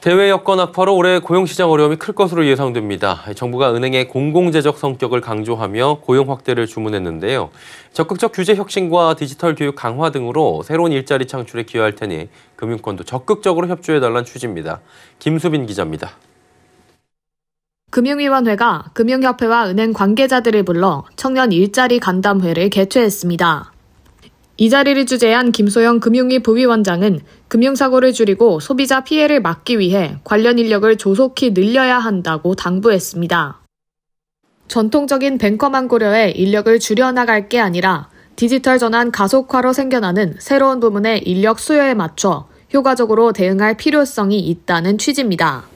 대외 여건 악화로 올해 고용시장 어려움이 클 것으로 예상됩니다. 정부가 은행의 공공재적 성격을 강조하며 고용 확대를 주문했는데요. 적극적 규제 혁신과 디지털 교육 강화 등으로 새로운 일자리 창출에 기여할 테니 금융권도 적극적으로 협조해달라는 취지입니다. 김수빈 기자입니다. 금융위원회가 금융협회와 은행 관계자들을 불러 청년 일자리 간담회를 개최했습니다. 이 자리를 주재한 김소영 금융위 부위원장은 금융사고를 줄이고 소비자 피해를 막기 위해 관련 인력을 조속히 늘려야 한다고 당부했습니다. 전통적인 뱅커만 고려해 인력을 줄여나갈 게 아니라 디지털 전환 가속화로 생겨나는 새로운 부문의 인력 수요에 맞춰 효과적으로 대응할 필요성이 있다는 취지입니다.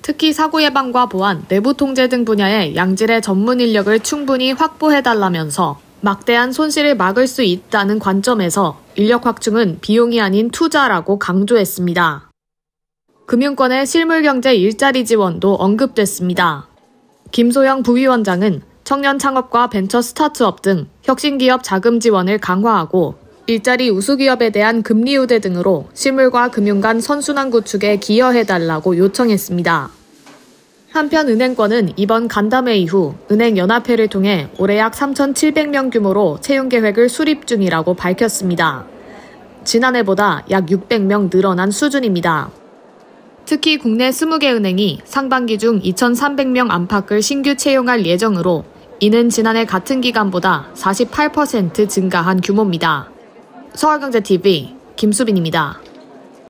특히 사고 예방과 보안, 내부 통제 등분야의 양질의 전문 인력을 충분히 확보해달라면서 막대한 손실을 막을 수 있다는 관점에서 인력 확충은 비용이 아닌 투자라고 강조했습니다. 금융권의 실물경제 일자리 지원도 언급됐습니다. 김소영 부위원장은 청년 창업과 벤처 스타트업 등 혁신기업 자금 지원을 강화하고 일자리 우수기업에 대한 금리 우대 등으로 실물과 금융 간 선순환 구축에 기여해달라고 요청했습니다. 한편 은행권은 이번 간담회 이후 은행연합회를 통해 올해 약 3,700명 규모로 채용 계획을 수립 중이라고 밝혔습니다. 지난해보다 약 600명 늘어난 수준입니다. 특히 국내 20개 은행이 상반기 중 2,300명 안팎을 신규 채용할 예정으로 이는 지난해 같은 기간보다 48% 증가한 규모입니다. 서울경제TV 김수빈입니다.